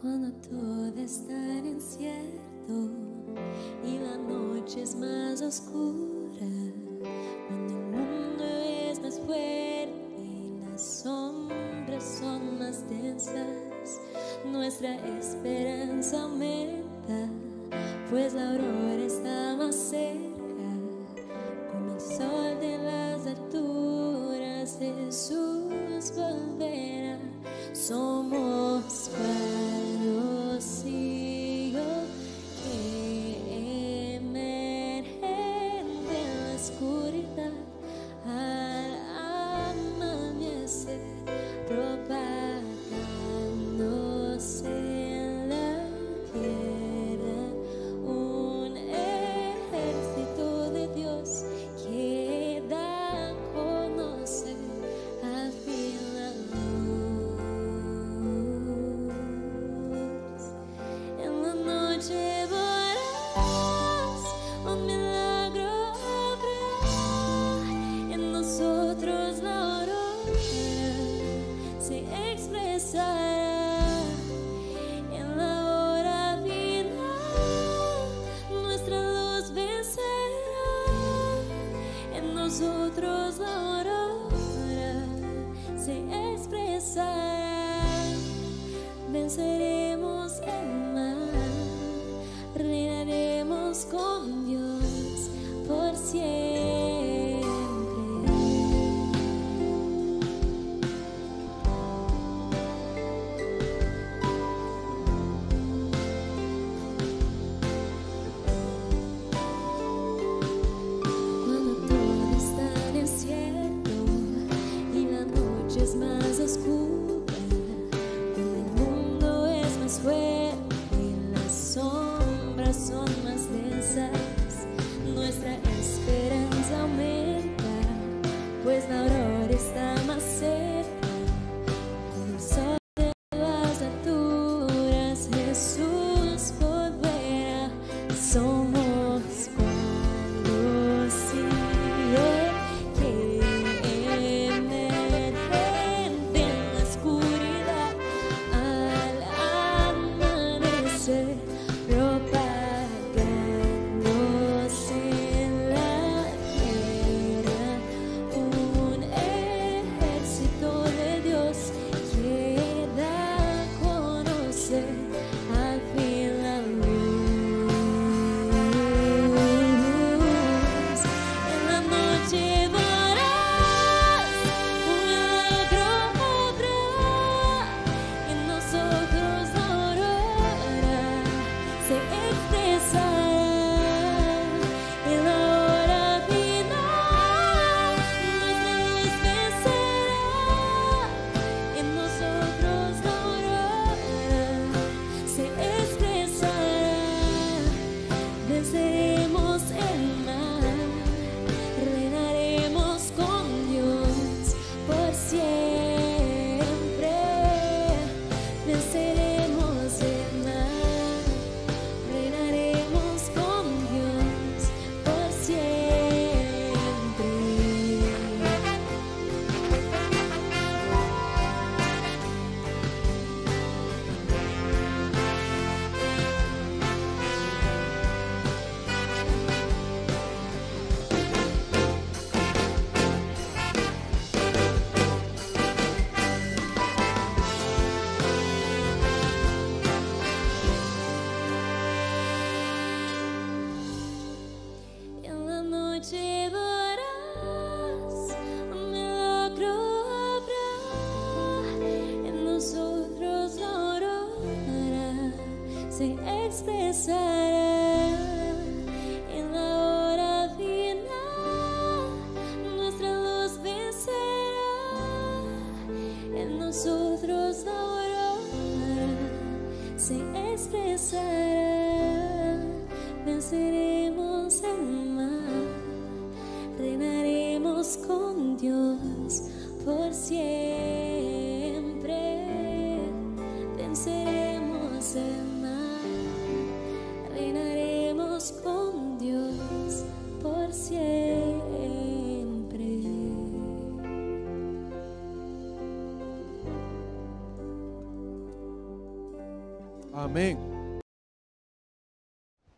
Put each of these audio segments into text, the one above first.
cuando todo está incierto y la noche es más oscura, cuando el mundo es más fuerte y las sombras son más densas, nuestra esperanza aumenta, pues la aurora está más cerca.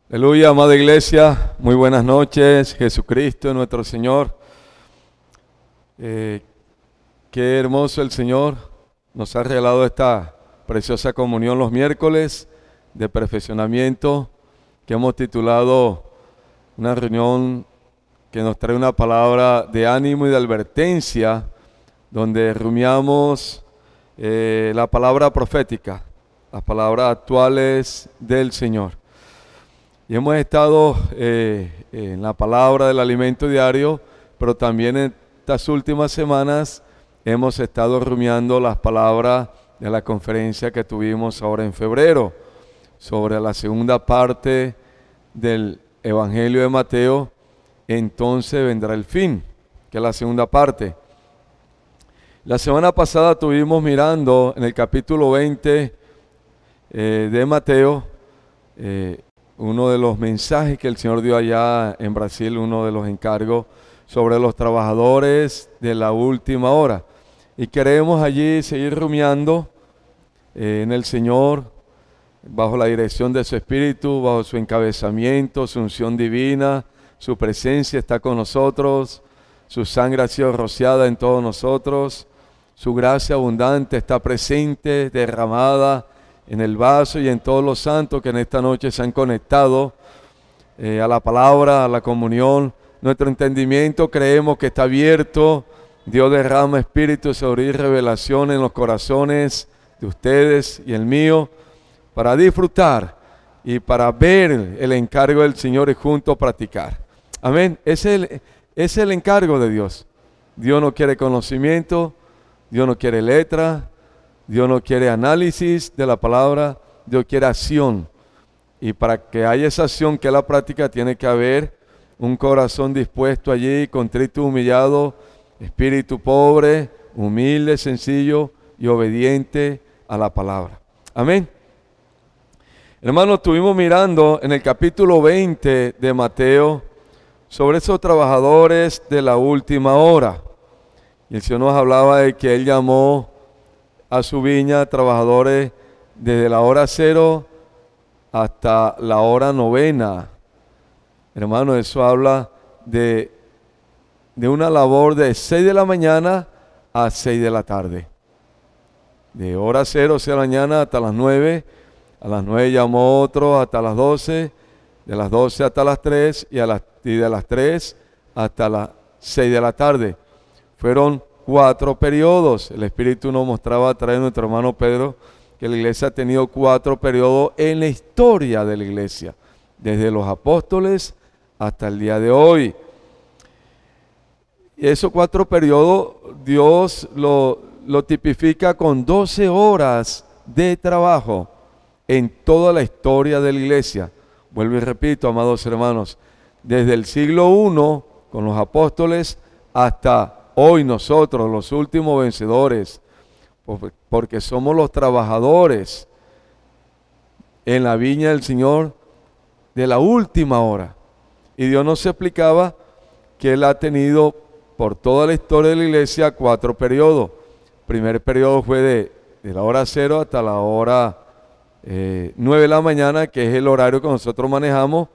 Aleluya, amada iglesia, muy buenas noches, Jesucristo nuestro Señor. Eh, qué hermoso el Señor nos ha regalado esta preciosa comunión los miércoles de perfeccionamiento que hemos titulado una reunión que nos trae una palabra de ánimo y de advertencia, donde rumiamos eh, la palabra profética las palabras actuales del Señor. Y hemos estado eh, en la palabra del alimento diario, pero también en estas últimas semanas hemos estado rumiando las palabras de la conferencia que tuvimos ahora en febrero sobre la segunda parte del Evangelio de Mateo, entonces vendrá el fin, que es la segunda parte. La semana pasada estuvimos mirando en el capítulo 20 eh, de Mateo, eh, uno de los mensajes que el Señor dio allá en Brasil, uno de los encargos sobre los trabajadores de la última hora. Y queremos allí seguir rumiando eh, en el Señor, bajo la dirección de su Espíritu, bajo su encabezamiento, su unción divina, su presencia está con nosotros, su sangre ha sido rociada en todos nosotros, su gracia abundante está presente, derramada en el vaso y en todos los santos que en esta noche se han conectado eh, a la palabra, a la comunión. Nuestro entendimiento creemos que está abierto. Dios derrama espíritu, sobre y revelación en los corazones de ustedes y el mío para disfrutar y para ver el encargo del Señor y juntos practicar. Amén. Es el, es el encargo de Dios. Dios no quiere conocimiento, Dios no quiere letra, Dios no quiere análisis de la palabra, Dios quiere acción. Y para que haya esa acción que la práctica, tiene que haber un corazón dispuesto allí, contrito, humillado, espíritu pobre, humilde, sencillo y obediente a la palabra. Amén. Hermanos, estuvimos mirando en el capítulo 20 de Mateo sobre esos trabajadores de la última hora. Y el Señor nos hablaba de que Él llamó a su viña trabajadores desde la hora cero hasta la hora novena. Hermano, eso habla de, de una labor de 6 de la mañana a 6 de la tarde. De hora cero, 6 de la mañana hasta las 9. A las 9 llamó otro hasta las 12. De las 12 hasta las 3 y, a las, y de las 3 hasta las 6 de la tarde. Fueron cuatro periodos. El Espíritu nos mostraba a través de nuestro hermano Pedro que la iglesia ha tenido cuatro periodos en la historia de la iglesia, desde los apóstoles hasta el día de hoy. Y esos cuatro periodos Dios lo, lo tipifica con 12 horas de trabajo en toda la historia de la iglesia. Vuelvo y repito, amados hermanos, desde el siglo I con los apóstoles hasta hoy nosotros los últimos vencedores, porque somos los trabajadores en la viña del Señor de la última hora. Y Dios nos explicaba que Él ha tenido por toda la historia de la iglesia cuatro periodos. El primer periodo fue de, la hora cero hasta la hora eh, nueve de la mañana, que es el horario que nosotros manejamos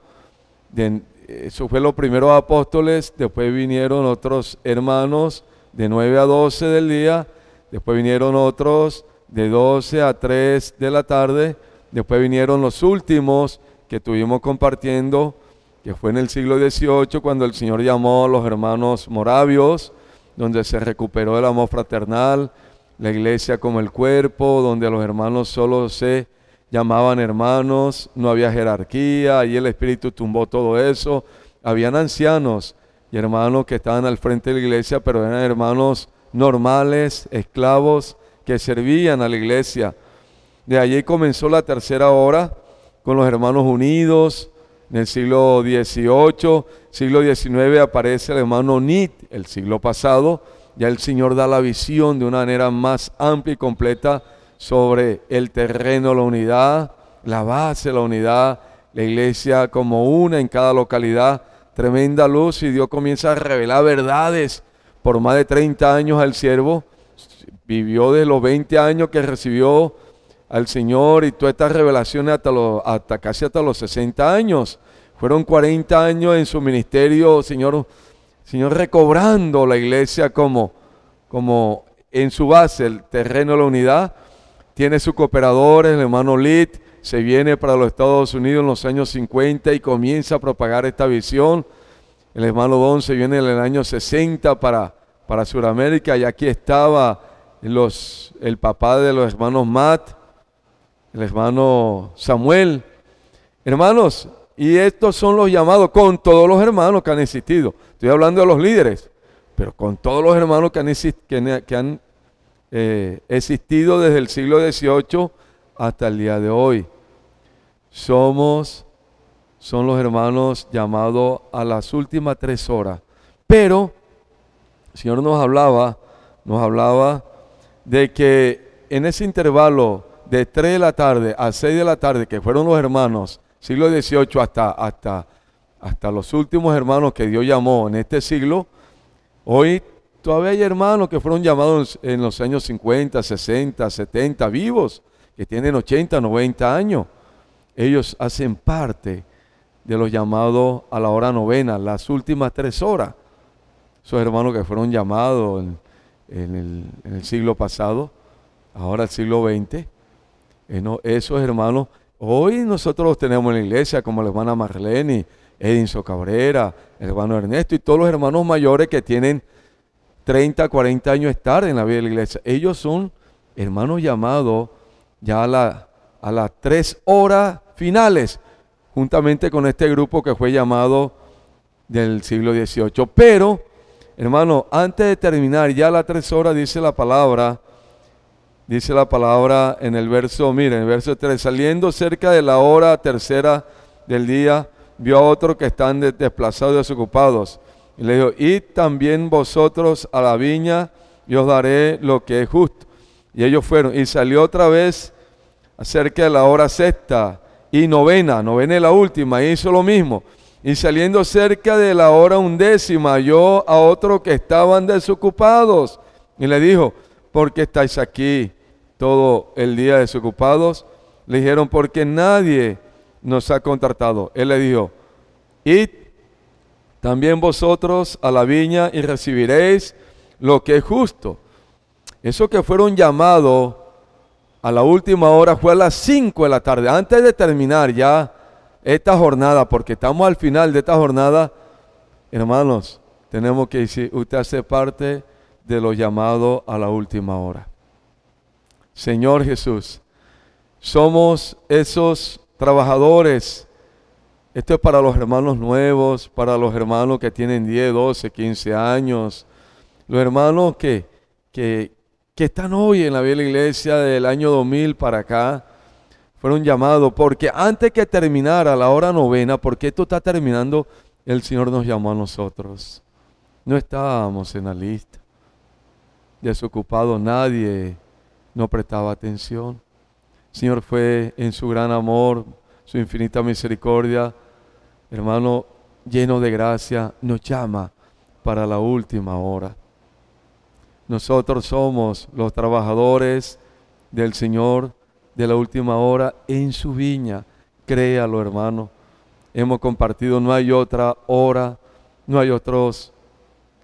de, eso fue los primeros apóstoles, después vinieron otros hermanos de 9 a 12 del día, después vinieron otros de 12 a 3 de la tarde, después vinieron los últimos que estuvimos compartiendo, que fue en el siglo XVIII cuando el Señor llamó a los hermanos moravios, donde se recuperó el amor fraternal, la iglesia como el cuerpo, donde los hermanos solo se llamaban hermanos, no había jerarquía, y el Espíritu tumbó todo eso. Habían ancianos y hermanos que estaban al frente de la iglesia, pero eran hermanos normales, esclavos, que servían a la iglesia. De allí comenzó la tercera hora con los hermanos unidos. En el siglo XVIII, siglo XIX aparece el hermano Nit, el siglo pasado. Ya el Señor da la visión de una manera más amplia y completa sobre el terreno la unidad, la base la unidad, la iglesia como una en cada localidad, tremenda luz y Dios comienza a revelar verdades. Por más de 30 años al siervo vivió de los 20 años que recibió al Señor y todas estas revelaciones hasta, hasta casi hasta los 60 años. Fueron 40 años en su ministerio, Señor, Señor recobrando la iglesia como, como en su base el terreno la unidad, tiene su cooperador, el hermano Lid, se viene para los Estados Unidos en los años 50 y comienza a propagar esta visión. El hermano Don se viene en el año 60 para, para Sudamérica y aquí estaba el papá de los hermanos Matt, el hermano Samuel. Hermanos, y estos son los llamados con todos los hermanos que han existido. Estoy hablando de los líderes, pero con todos los hermanos que han, que han, eh, existido desde el siglo XVIII hasta el día de hoy. Somos, son los hermanos llamados a las últimas tres horas. Pero el Señor nos hablaba, nos hablaba de que en ese intervalo de 3 de la tarde a 6 de la tarde, que fueron los hermanos, siglo XVIII hasta, hasta, hasta los últimos hermanos que Dios llamó en este siglo, hoy Todavía hay hermanos que fueron llamados en los años 50, 60, 70, vivos, que tienen 80, 90 años. Ellos hacen parte de los llamados a la hora novena, las últimas tres horas. Esos hermanos que fueron llamados en, el, siglo pasado, ahora el siglo XX. Eh, esos hermanos, hoy nosotros los tenemos en la iglesia, como la hermana Marlene, Edinson Cabrera, el hermano Ernesto y todos los hermanos mayores que tienen 30, 40 años estar en la vida de la iglesia. Ellos son hermanos llamados ya a, la, las tres horas finales, juntamente con este grupo que fue llamado del siglo XVIII. Pero, hermano, antes de terminar, ya a las tres horas dice la palabra, dice la palabra en el verso, miren, el verso 3, saliendo cerca de la hora tercera del día, vio a otros que están desplazados y desocupados y le dijo, id también vosotros a la viña Yo os daré lo que es justo. Y ellos fueron. Y salió otra vez acerca de la hora sexta y novena, novena es la última, hizo lo mismo. Y saliendo cerca de la hora undécima, halló a otro que estaban desocupados. Y le dijo, ¿por qué estáis aquí todo el día desocupados? Le dijeron, porque nadie nos ha contratado. Él le dijo, id también vosotros a la viña y recibiréis lo que es justo. Eso que fueron llamados a la última hora fue a las 5 de la tarde, antes de terminar ya esta jornada, porque estamos al final de esta jornada, hermanos, tenemos que decir, usted hace parte de lo llamado a la última hora. Señor Jesús, somos esos trabajadores esto es para los hermanos nuevos, para los hermanos que tienen 10, 12, 15 años, los hermanos que, que, están hoy en la Bella Iglesia del año 2000 para acá, fueron llamados, porque antes que terminara la hora novena, porque esto está terminando, el Señor nos llamó a nosotros. No estábamos en la lista. Desocupado nadie no prestaba atención. El Señor fue en su gran amor, su infinita misericordia, hermano, lleno de gracia, nos llama para la última hora. Nosotros somos los trabajadores del Señor de la última hora en su viña. Créalo, hermano. Hemos compartido, no hay otra hora, no hay otros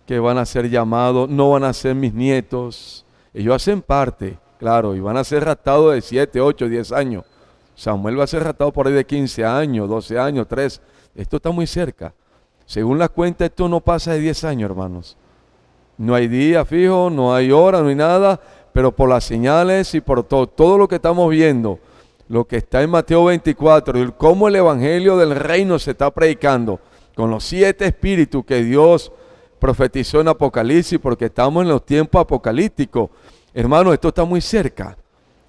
que van a ser llamados, no van a ser mis nietos. Ellos hacen parte, claro, y van a ser ratados de 7, 8, 10 años. Samuel va a ser ratado por ahí de 15 años, 12 años, 3. Esto está muy cerca. Según la cuenta, esto no pasa de 10 años, hermanos. No hay día fijo, no hay hora, no hay nada, pero por las señales y por todo, todo lo que estamos viendo, lo que está en Mateo 24, y cómo el Evangelio del Reino se está predicando, con los siete espíritus que Dios profetizó en Apocalipsis, porque estamos en los tiempos apocalípticos. hermanos esto está muy cerca.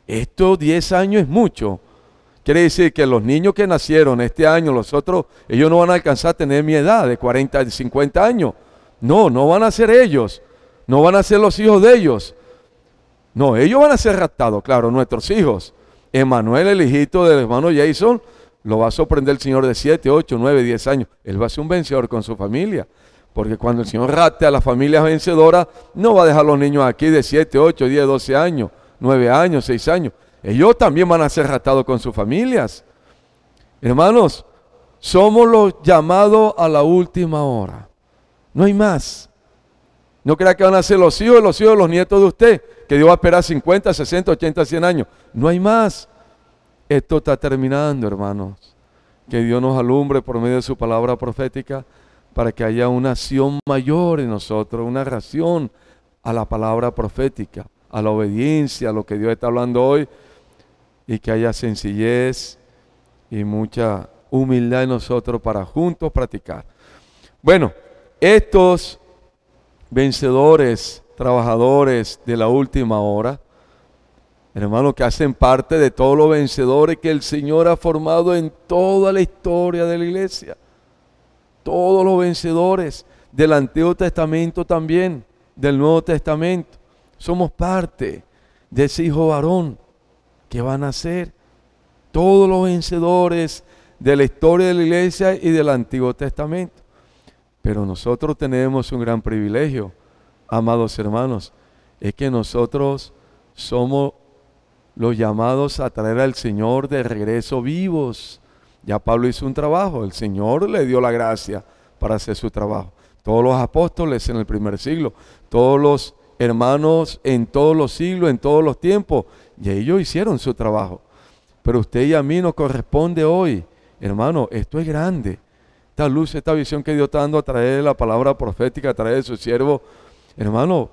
Esto 10 años es mucho. Quiere decir que los niños que nacieron este año, los otros, ellos no van a alcanzar a tener mi edad de 40, 50 años. No, no van a ser ellos. No van a ser los hijos de ellos. No, ellos van a ser raptados, claro, nuestros hijos. Emanuel, el hijito del hermano Jason, lo va a sorprender el Señor de 7, 8, 9, 10 años. Él va a ser un vencedor con su familia. Porque cuando el Señor rate a las familias vencedoras, no va a dejar a los niños aquí de 7, 8, 10, 12 años, 9 años, 6 años ellos también van a ser ratados con sus familias. Hermanos, somos los llamados a la última hora. No hay más. No crea que van a ser los hijos, los hijos, los nietos de usted, que Dios va a esperar 50, 60, 80, 100 años. No hay más. Esto está terminando, hermanos. Que Dios nos alumbre por medio de su palabra profética para que haya una acción mayor en nosotros, una ración a la palabra profética, a la obediencia, a lo que Dios está hablando hoy y que haya sencillez y mucha humildad en nosotros para juntos practicar. Bueno, estos vencedores, trabajadores de la última hora, hermanos que hacen parte de todos los vencedores que el Señor ha formado en toda la historia de la iglesia. Todos los vencedores del Antiguo Testamento también, del Nuevo Testamento. Somos parte de ese hijo varón ¿Qué van a ser? Todos los vencedores de la historia de la iglesia y del Antiguo Testamento. Pero nosotros tenemos un gran privilegio, amados hermanos, es que nosotros somos los llamados a traer al Señor de regreso vivos. Ya Pablo hizo un trabajo, el Señor le dio la gracia para hacer su trabajo. Todos los apóstoles en el primer siglo, todos los hermanos en todos los siglos, en todos los tiempos, y ellos hicieron su trabajo. Pero usted y a mí nos corresponde hoy, hermano, esto es grande. Esta luz, esta visión que Dios está dando a través de la palabra profética, a través de su siervo, hermano,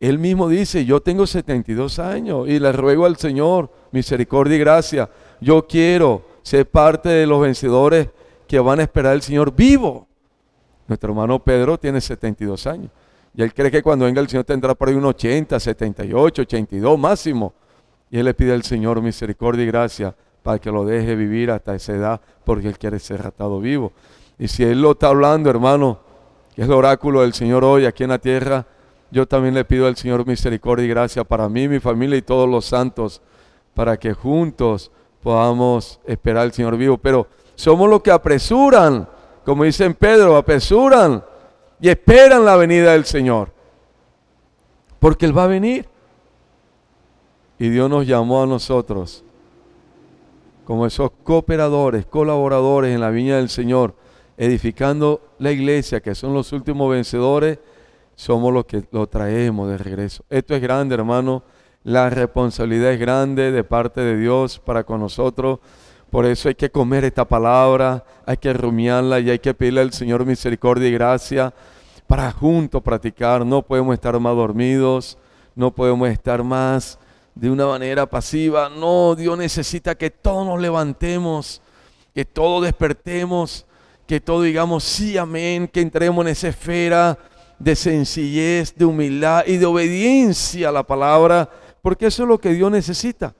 él mismo dice, yo tengo 72 años y le ruego al Señor misericordia y gracia. Yo quiero ser parte de los vencedores que van a esperar al Señor vivo. Nuestro hermano Pedro tiene 72 años. Y él cree que cuando venga el Señor tendrá por ahí un 80, 78, 82 máximo. Y él le pide al Señor misericordia y gracia para que lo deje vivir hasta esa edad, porque él quiere ser ratado vivo. Y si él lo está hablando, hermano, que es el oráculo del Señor hoy aquí en la tierra, yo también le pido al Señor misericordia y gracia para mí, mi familia y todos los santos, para que juntos podamos esperar al Señor vivo. Pero somos los que apresuran, como dicen Pedro, apresuran y esperan la venida del Señor. Porque Él va a venir. Y Dios nos llamó a nosotros como esos cooperadores, colaboradores en la viña del Señor, edificando la iglesia, que son los últimos vencedores, somos los que lo traemos de regreso. Esto es grande, hermano. La responsabilidad es grande de parte de Dios para con nosotros. Por eso hay que comer esta palabra, hay que rumiarla y hay que pedirle al Señor misericordia y gracia para juntos practicar. No podemos estar más dormidos, no podemos estar más de una manera pasiva. No, Dios necesita que todos nos levantemos, que todos despertemos, que todos digamos sí, amén, que entremos en esa esfera de sencillez, de humildad y de obediencia a la palabra, porque eso es lo que Dios necesita.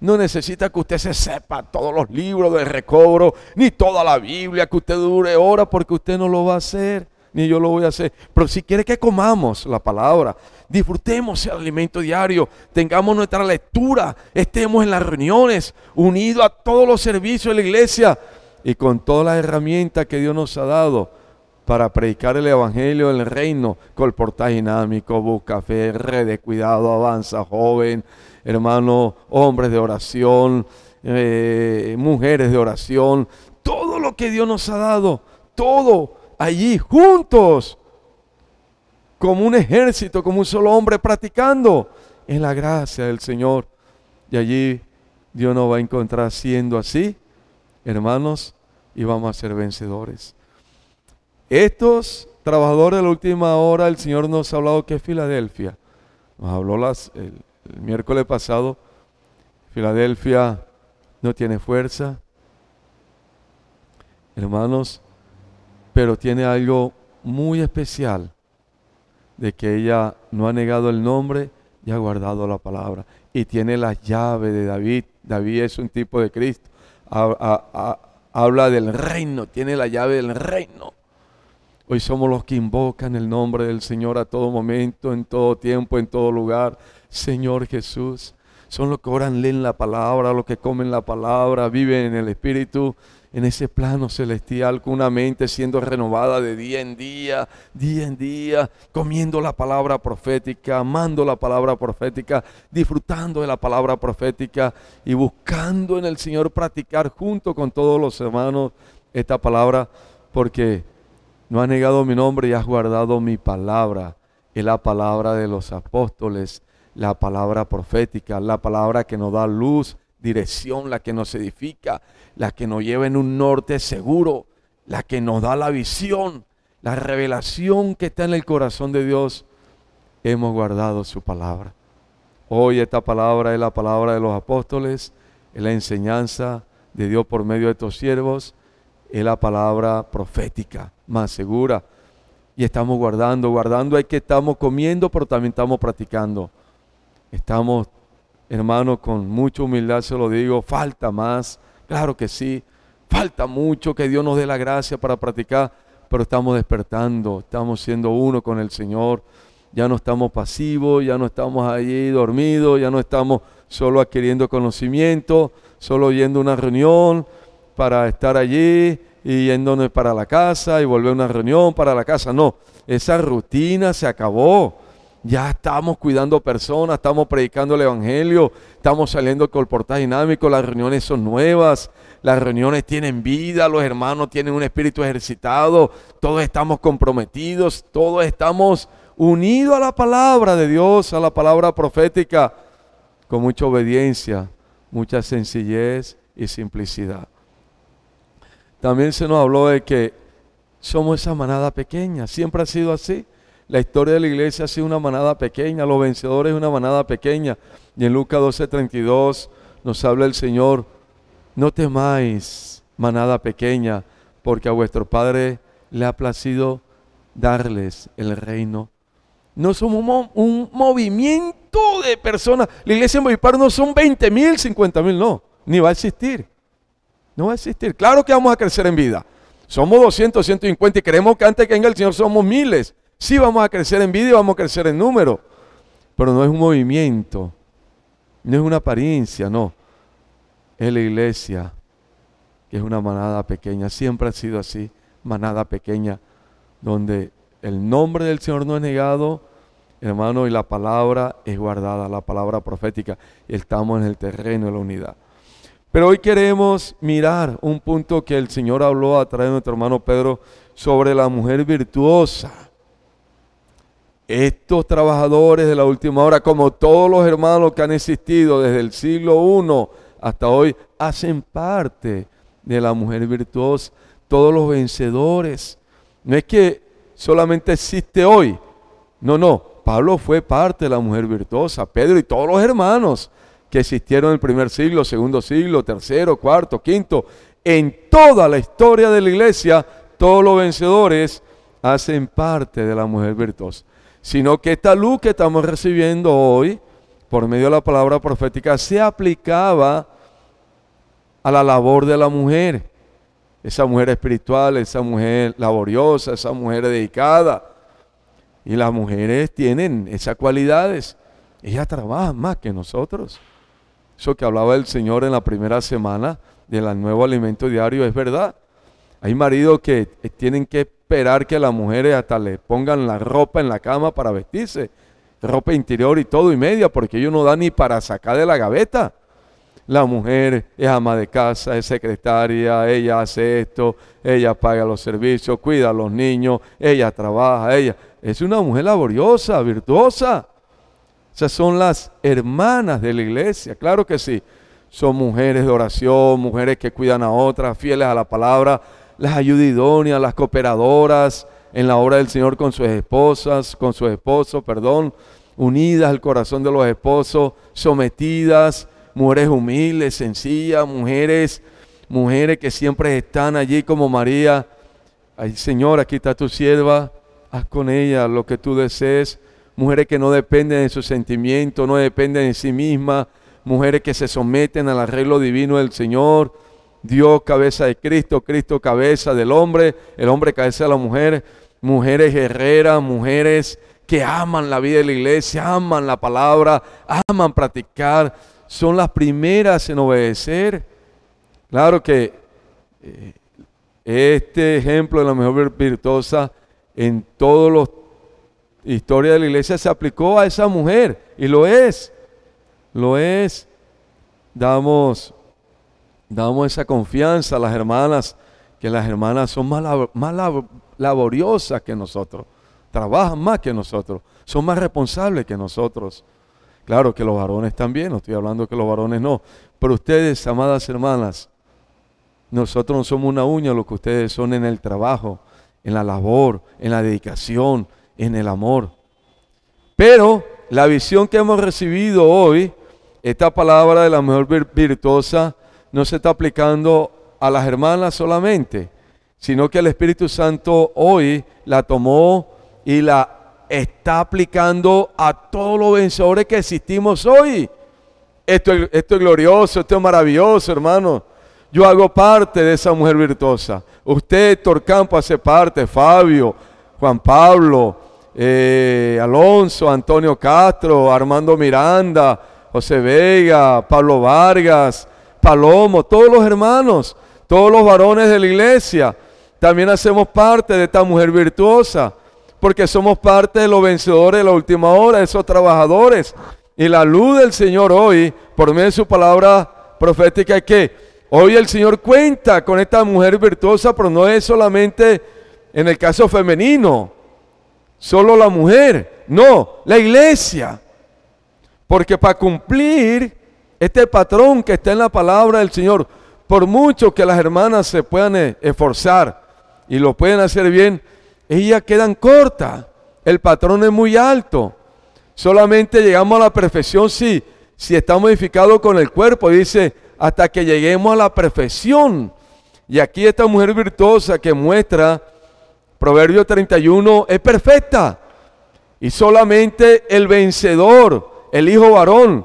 No necesita que usted se sepa todos los libros de recobro, ni toda la Biblia, que usted dure horas, porque usted no lo va a hacer ni yo lo voy a hacer. Pero si quiere que comamos la palabra, disfrutemos el alimento diario, tengamos nuestra lectura, estemos en las reuniones, unidos a todos los servicios de la iglesia y con todas las herramientas que Dios nos ha dado para predicar el evangelio del reino, con portaje dinámico, busca fe, red de cuidado, avanza joven, hermano, hombres de oración, eh, mujeres de oración, todo lo que Dios nos ha dado, todo allí juntos, como un ejército, como un solo hombre practicando en la gracia del Señor. Y allí Dios nos va a encontrar siendo así, hermanos, y vamos a ser vencedores. Estos trabajadores de la última hora, el Señor nos ha hablado que es Filadelfia. Nos habló el miércoles pasado, Filadelfia no tiene fuerza. Hermanos, pero tiene algo muy especial de que ella no ha negado el nombre y ha guardado la palabra. Y tiene la llave de David. David es un tipo de Cristo. habla del reino, tiene la llave del reino. Hoy somos los que invocan el nombre del Señor a todo momento, en todo tiempo, en todo lugar. Señor Jesús, son los que oran, leen la palabra, los que comen la palabra, viven en el Espíritu, en ese plano celestial con una mente siendo renovada de día en día, día en día, comiendo la palabra profética, amando la palabra profética, disfrutando de la palabra profética y buscando en el Señor practicar junto con todos los hermanos esta palabra porque no has negado mi nombre y has guardado mi palabra. Es la palabra de los apóstoles, la palabra profética, la palabra que nos da luz, dirección, la que nos edifica, la que nos lleva en un norte seguro, la que nos da la visión, la revelación que está en el corazón de Dios. Hemos guardado su palabra. Hoy esta palabra es la palabra de los apóstoles, es la enseñanza de Dios por medio de estos siervos, es la palabra profética, más segura. Y estamos guardando, guardando hay que estamos comiendo, pero también estamos practicando. Estamos hermano, con mucha humildad se lo digo, falta más, claro que sí, falta mucho que Dios nos dé la gracia para practicar, pero estamos despertando, estamos siendo uno con el Señor, ya no estamos pasivos, ya no estamos allí dormidos, ya no estamos solo adquiriendo conocimiento, solo yendo a una reunión para estar allí y yéndonos para la casa y volver a una reunión para la casa, no, esa rutina se acabó ya estamos cuidando personas, estamos predicando el Evangelio, estamos saliendo con el portal dinámico, las reuniones son nuevas, las reuniones tienen vida, los hermanos tienen un espíritu ejercitado, todos estamos comprometidos, todos estamos unidos a la palabra de Dios, a la palabra profética, con mucha obediencia, mucha sencillez y simplicidad. También se nos habló de que somos esa manada pequeña, siempre ha sido así. La historia de la iglesia ha sido una manada pequeña, los vencedores una manada pequeña. Y en Lucas 12:32 nos habla el Señor, no temáis manada pequeña, porque a vuestro Padre le ha placido darles el reino. No somos un movimiento de personas. La iglesia en Bolívar no son 20.000, mil, mil, no. Ni va a existir. No va a existir. Claro que vamos a crecer en vida. Somos 200, 150 y creemos que antes que venga el Señor somos miles. Sí vamos a crecer en vida y vamos a crecer en número, pero no es un movimiento, no es una apariencia, no. Es la iglesia, que es una manada pequeña, siempre ha sido así, manada pequeña, donde el nombre del Señor no es negado, hermano, y la palabra es guardada, la palabra profética. y Estamos en el terreno de la unidad. Pero hoy queremos mirar un punto que el Señor habló a través de nuestro hermano Pedro sobre la mujer virtuosa estos trabajadores de la última hora, como todos los hermanos que han existido desde el siglo I hasta hoy, hacen parte de la mujer virtuosa, todos los vencedores. No es que solamente existe hoy, no, no, Pablo fue parte de la mujer virtuosa, Pedro y todos los hermanos que existieron en el primer siglo, segundo siglo, tercero, cuarto, quinto, en toda la historia de la iglesia, todos los vencedores hacen parte de la mujer virtuosa sino que esta luz que estamos recibiendo hoy, por medio de la palabra profética, se aplicaba a la labor de la mujer. Esa mujer espiritual, esa mujer laboriosa, esa mujer dedicada. Y las mujeres tienen esas cualidades. Ellas trabajan más que nosotros. Eso que hablaba el Señor en la primera semana del nuevo alimento diario es verdad. Hay maridos que tienen que esperar que las mujeres hasta le pongan la ropa en la cama para vestirse, ropa interior y todo y media, porque ellos no dan ni para sacar de la gaveta. La mujer es ama de casa, es secretaria, ella hace esto, ella paga los servicios, cuida a los niños, ella trabaja, ella es una mujer laboriosa, virtuosa. O sea, son las hermanas de la iglesia, claro que sí. Son mujeres de oración, mujeres que cuidan a otras, fieles a la palabra, las ayuda idóneas, las cooperadoras en la obra del Señor con sus esposas, con sus esposos, perdón, unidas al corazón de los esposos, sometidas, mujeres humildes, sencillas, mujeres, mujeres que siempre están allí como María. Ay, Señor, aquí está tu sierva, haz con ella lo que tú desees. Mujeres que no dependen de sus sentimientos, no dependen de sí mismas, mujeres que se someten al arreglo divino del Señor Dios cabeza de Cristo, Cristo cabeza del hombre, el hombre cabeza de la mujer, mujeres guerreras, mujeres que aman la vida de la iglesia, aman la palabra, aman practicar, son las primeras en obedecer. Claro que eh, este ejemplo de la mejor virtuosa en toda la historia de la iglesia se aplicó a esa mujer y lo es, lo es. Damos damos esa confianza a las hermanas, que las hermanas son más, más laboriosas que nosotros, trabajan más que nosotros, son más responsables que nosotros. Claro que los varones también, no estoy hablando que los varones no, pero ustedes, amadas hermanas, nosotros no somos una uña lo que ustedes son en el trabajo, en la labor, en la dedicación, en el amor. Pero la visión que hemos recibido hoy, esta palabra de la mejor virtuosa, no se está aplicando a las hermanas solamente, sino que el Espíritu Santo hoy la tomó y la está aplicando a todos los vencedores que existimos hoy. Esto, es glorioso, esto es maravilloso, hermano. Yo hago parte de esa mujer virtuosa. Usted, Torcampo, hace parte. Fabio, Juan Pablo, eh, Alonso, Antonio Castro, Armando Miranda, José Vega, Pablo Vargas, Palomo, todos los hermanos, todos los varones de la iglesia. También hacemos parte de esta mujer virtuosa, porque somos parte de los vencedores de la última hora, de esos trabajadores. Y la luz del Señor hoy, por medio de su palabra profética, es que hoy el Señor cuenta con esta mujer virtuosa, pero no es solamente en el caso femenino, solo la mujer, no, la iglesia. Porque para cumplir este patrón que está en la palabra del Señor, por mucho que las hermanas se puedan eh, esforzar y lo pueden hacer bien, ellas quedan cortas. El patrón es muy alto. Solamente llegamos a la perfección si, si está modificado con el cuerpo. Dice, hasta que lleguemos a la perfección. Y aquí esta mujer virtuosa que muestra Proverbio 31 es perfecta. Y solamente el vencedor, el hijo varón,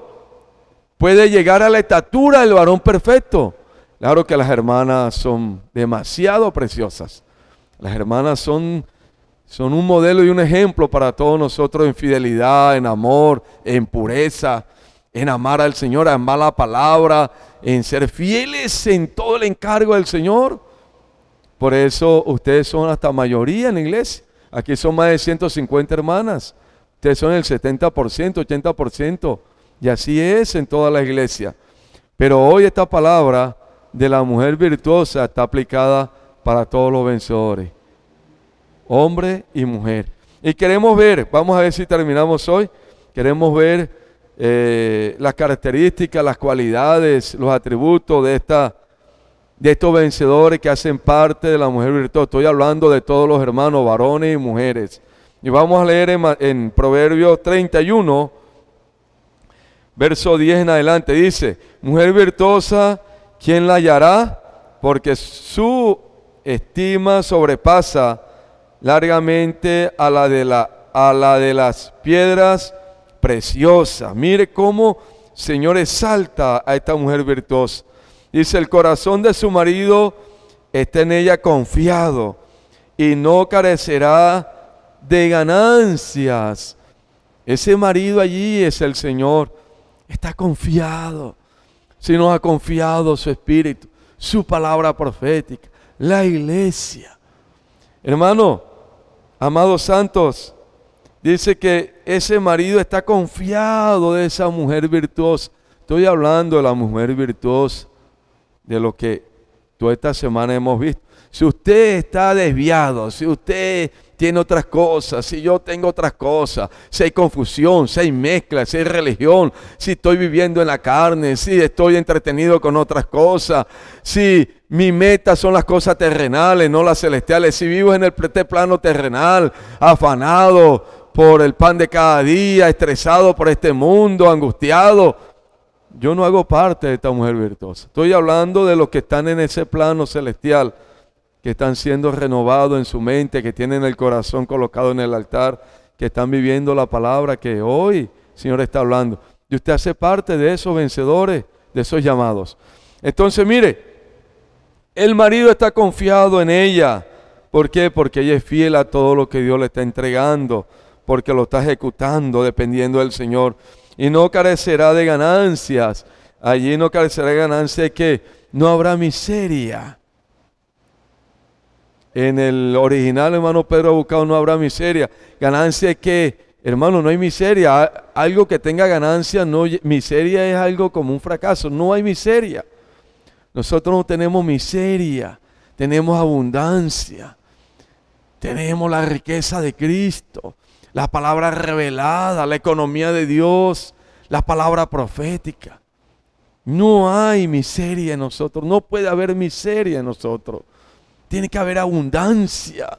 puede llegar a la estatura del varón perfecto. Claro que las hermanas son demasiado preciosas. Las hermanas son, son un modelo y un ejemplo para todos nosotros en fidelidad, en amor, en pureza, en amar al Señor, en mala palabra, en ser fieles en todo el encargo del Señor. Por eso ustedes son hasta mayoría en la iglesia. Aquí son más de 150 hermanas. Ustedes son el 70%, 80%. Y así es en toda la iglesia. Pero hoy esta palabra de la mujer virtuosa está aplicada para todos los vencedores, hombre y mujer. Y queremos ver, vamos a ver si terminamos hoy, queremos ver eh, las características, las cualidades, los atributos de, esta, de estos vencedores que hacen parte de la mujer virtuosa. Estoy hablando de todos los hermanos, varones y mujeres. Y vamos a leer en, en Proverbios 31, verso 10 en adelante, dice, mujer virtuosa, ¿quién la hallará? Porque su estima sobrepasa largamente a la de, la, a la de las piedras preciosas. Mire cómo Señor exalta a esta mujer virtuosa. Dice, el corazón de su marido está en ella confiado y no carecerá de ganancias. Ese marido allí es el Señor está confiado. Si nos ha confiado su espíritu, su palabra profética, la iglesia. Hermano, amados santos, dice que ese marido está confiado de esa mujer virtuosa. Estoy hablando de la mujer virtuosa, de lo que toda esta semana hemos visto. Si usted está desviado, si usted tiene otras cosas, si yo tengo otras cosas, si hay confusión, si hay mezcla, si hay religión, si estoy viviendo en la carne, si estoy entretenido con otras cosas, si mi meta son las cosas terrenales, no las celestiales, si vivo en el este plano terrenal, afanado por el pan de cada día, estresado por este mundo, angustiado, yo no hago parte de esta mujer virtuosa. Estoy hablando de los que están en ese plano celestial que están siendo renovados en su mente, que tienen el corazón colocado en el altar, que están viviendo la palabra que hoy el Señor está hablando. Y usted hace parte de esos vencedores, de esos llamados. Entonces, mire, el marido está confiado en ella. ¿Por qué? Porque ella es fiel a todo lo que Dios le está entregando, porque lo está ejecutando dependiendo del Señor. Y no carecerá de ganancias. Allí no carecerá de ganancias que no habrá miseria. En el original, hermano Pedro Buscado, no habrá miseria. Ganancia es que, hermano, no hay miseria. Algo que tenga ganancia, no miseria es algo como un fracaso. No hay miseria. Nosotros no tenemos miseria, tenemos abundancia. Tenemos la riqueza de Cristo, la palabra revelada, la economía de Dios, la palabra profética. No hay miseria en nosotros, no puede haber miseria en nosotros. Tiene que haber abundancia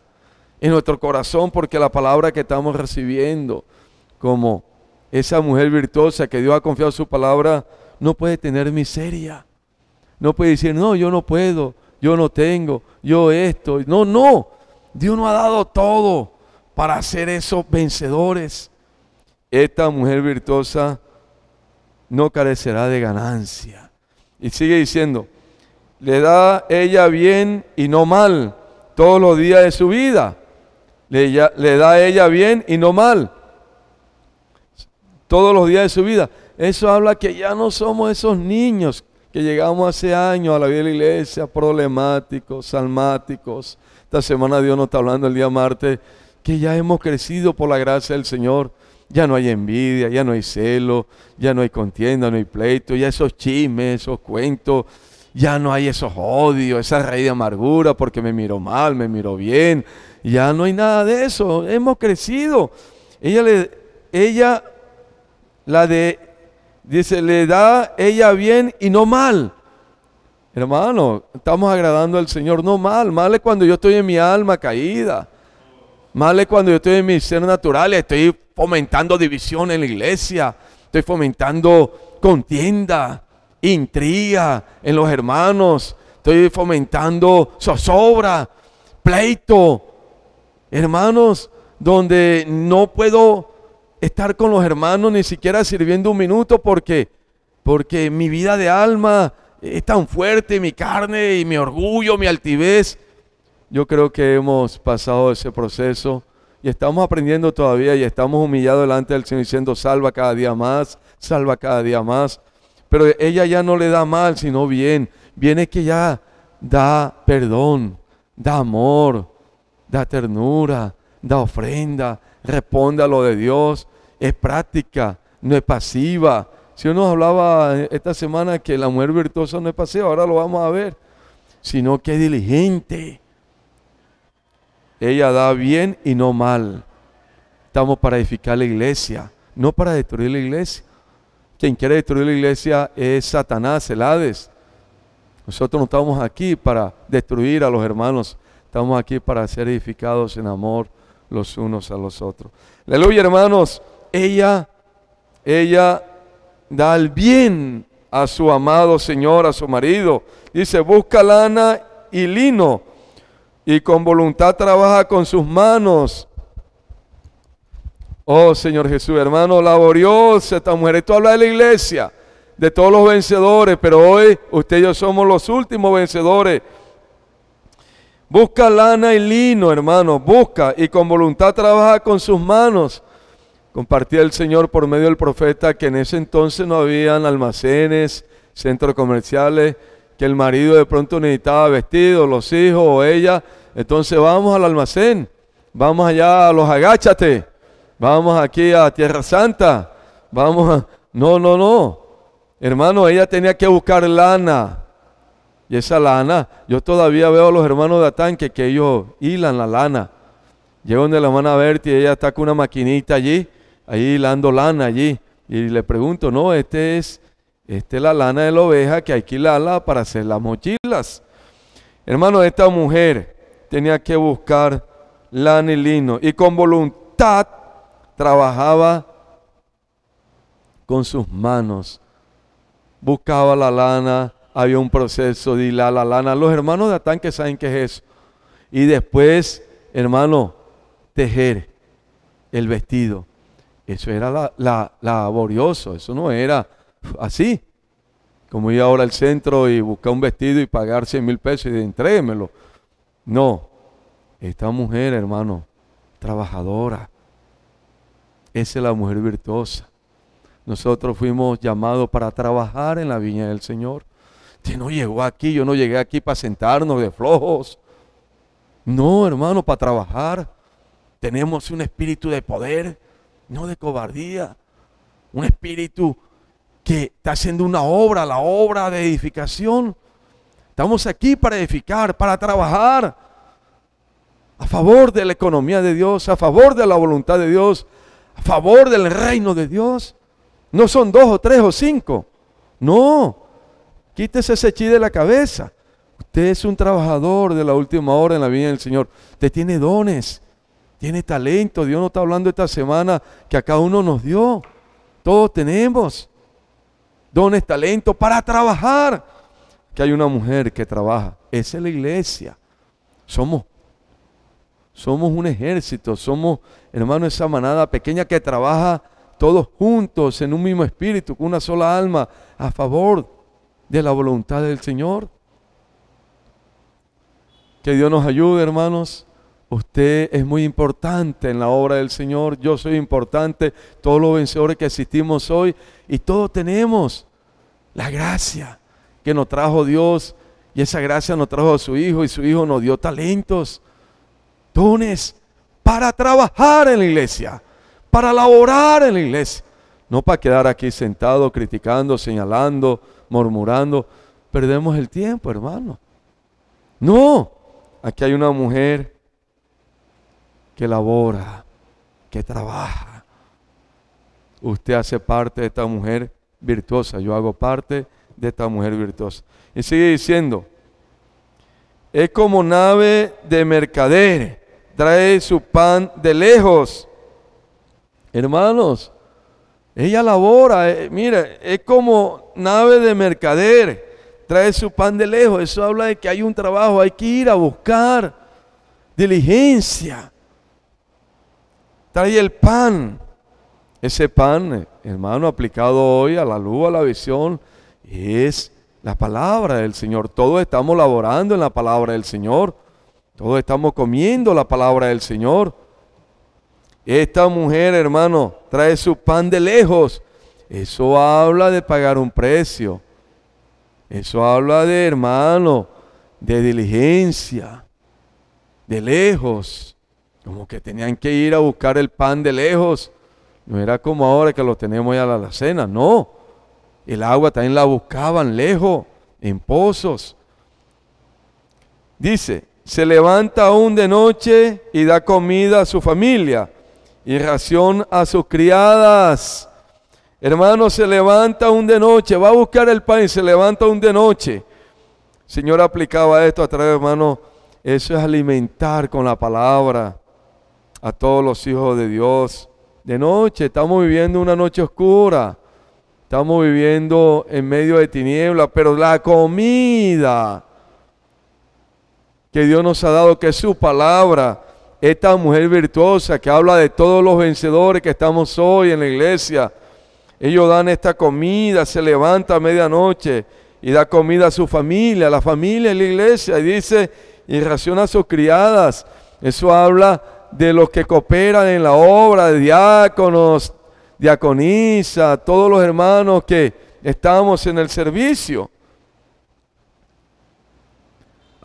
en nuestro corazón porque la palabra que estamos recibiendo, como esa mujer virtuosa que Dios ha confiado su palabra, no puede tener miseria. No puede decir, no, yo no puedo, yo no tengo, yo esto. No, no. Dios no ha dado todo para hacer esos vencedores. Esta mujer virtuosa no carecerá de ganancia. Y sigue diciendo, le da ella bien y no mal todos los días de su vida. Le, da ella bien y no mal todos los días de su vida. Eso habla que ya no somos esos niños que llegamos hace años a la vida de la iglesia, problemáticos, salmáticos. Esta semana Dios nos está hablando el día martes, que ya hemos crecido por la gracia del Señor. Ya no hay envidia, ya no hay celo, ya no hay contienda, no hay pleito, ya esos chismes, esos cuentos, ya no hay esos odios, esa raíz de amargura porque me miró mal, me miró bien. Ya no hay nada de eso. Hemos crecido. Ella le, ella, la de, dice, le da ella bien y no mal. Hermano, estamos agradando al Señor. No mal, mal es cuando yo estoy en mi alma caída. Mal es cuando yo estoy en mi ser natural, estoy fomentando división en la iglesia, estoy fomentando contienda, intriga en los hermanos, estoy fomentando zozobra, pleito. Hermanos, donde no puedo estar con los hermanos ni siquiera sirviendo un minuto porque, porque mi vida de alma es tan fuerte, mi carne y mi orgullo, mi altivez. Yo creo que hemos pasado ese proceso y estamos aprendiendo todavía y estamos humillados delante del Señor diciendo, salva cada día más, salva cada día más. Pero ella ya no le da mal, sino bien. Viene que ya da perdón, da amor, da ternura, da ofrenda, responde a lo de Dios. Es práctica, no es pasiva. Si uno hablaba esta semana que la mujer virtuosa no es pasiva, ahora lo vamos a ver, sino que es diligente. Ella da bien y no mal. Estamos para edificar la iglesia, no para destruir la iglesia. Quien quiere destruir la iglesia es Satanás, el Hades. Nosotros no estamos aquí para destruir a los hermanos, estamos aquí para ser edificados en amor los unos a los otros. Aleluya, hermanos. Ella, ella da el bien a su amado Señor, a su marido. Dice, busca lana y lino y con voluntad trabaja con sus manos Oh Señor Jesús, hermano, laboriosa esta mujer. Esto habla de la iglesia, de todos los vencedores, pero hoy usted y yo somos los últimos vencedores. Busca lana y lino, hermano, busca y con voluntad trabaja con sus manos. Compartía el Señor por medio del profeta que en ese entonces no habían almacenes, centros comerciales, que el marido de pronto necesitaba vestido, los hijos o ella. Entonces vamos al almacén, vamos allá a los agáchate vamos aquí a Tierra Santa, vamos a... No, no, no. Hermano, ella tenía que buscar lana. Y esa lana, yo todavía veo a los hermanos de Atanque que ellos hilan la lana. Llego donde la hermana y ella está con una maquinita allí, ahí hilando lana allí. Y le pregunto, no, este es, este es la lana de la oveja que hay que hilarla para hacer las mochilas. Hermano, esta mujer tenía que buscar lana y lino. Y con voluntad trabajaba con sus manos, buscaba la lana, había un proceso de la lana. Los hermanos de Atán que saben qué es eso. Y después, hermano, tejer el vestido. Eso era la, laborioso, eso no era así. Como ir ahora al centro y buscar un vestido y pagar 100 mil pesos y entréguemelo. No, esta mujer, hermano, trabajadora, esa es la mujer virtuosa. Nosotros fuimos llamados para trabajar en la viña del Señor. Que no llegó aquí, yo no llegué aquí para sentarnos de flojos. No, hermano, para trabajar. Tenemos un espíritu de poder, no de cobardía. Un espíritu que está haciendo una obra, la obra de edificación. Estamos aquí para edificar, para trabajar a favor de la economía de Dios, a favor de la voluntad de Dios, a favor del reino de Dios. No son dos o tres o cinco. No, quítese ese chi de la cabeza. Usted es un trabajador de la última hora en la vida del Señor. Usted tiene dones, tiene talento. Dios no está hablando esta semana que a cada uno nos dio. Todos tenemos dones, talento para trabajar. Que hay una mujer que trabaja. Esa es la iglesia. Somos somos un ejército, somos, hermanos, esa manada pequeña que trabaja todos juntos en un mismo espíritu, con una sola alma, a favor de la voluntad del Señor. Que Dios nos ayude, hermanos. Usted es muy importante en la obra del Señor. Yo soy importante. Todos los vencedores que asistimos hoy y todos tenemos la gracia que nos trajo Dios. Y esa gracia nos trajo a su Hijo y su Hijo nos dio talentos dones para trabajar en la iglesia, para laborar en la iglesia, no para quedar aquí sentado criticando, señalando, murmurando. Perdemos el tiempo, hermano. No, aquí hay una mujer que labora, que trabaja. Usted hace parte de esta mujer virtuosa, yo hago parte de esta mujer virtuosa. Y sigue diciendo, es como nave de mercaderes trae su pan de lejos. Hermanos, ella labora, mire, eh, mira, es como nave de mercader, trae su pan de lejos. Eso habla de que hay un trabajo, hay que ir a buscar diligencia. Trae el pan. Ese pan, eh, hermano, aplicado hoy a la luz, a la visión, es la palabra del Señor. Todos estamos laborando en la palabra del Señor. Todos estamos comiendo la palabra del Señor. Esta mujer, hermano, trae su pan de lejos. Eso habla de pagar un precio. Eso habla de, hermano, de diligencia, de lejos. Como que tenían que ir a buscar el pan de lejos. No era como ahora que lo tenemos ya a la cena, no. El agua también la buscaban lejos, en pozos. Dice, se levanta aún de noche y da comida a su familia y ración a sus criadas. Hermano, se levanta aún de noche, va a buscar el pan y se levanta aún de noche. Señor aplicaba esto a través, hermano, eso es alimentar con la palabra a todos los hijos de Dios. De noche, estamos viviendo una noche oscura. Estamos viviendo en medio de tinieblas, pero la comida que Dios nos ha dado, que es su palabra. Esta mujer virtuosa que habla de todos los vencedores que estamos hoy en la iglesia. Ellos dan esta comida, se levanta a medianoche y da comida a su familia, a la familia, en la iglesia, y dice, y raciona a sus criadas. Eso habla de los que cooperan en la obra, de diáconos, diaconisa, todos los hermanos que estamos en el servicio.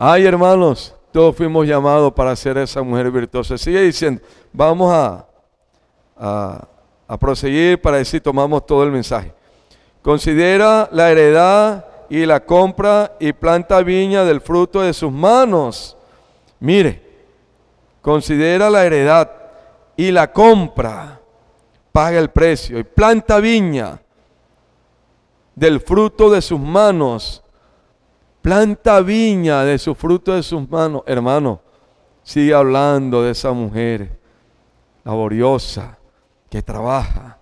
Ay, hermanos, todos fuimos llamados para ser esa mujer virtuosa. Sigue diciendo, vamos a, a, a proseguir para decir, tomamos todo el mensaje. Considera la heredad y la compra y planta viña del fruto de sus manos. Mire, considera la heredad y la compra, paga el precio y planta viña del fruto de sus manos planta viña de su fruto de sus manos. Hermano, sigue hablando de esa mujer laboriosa que trabaja,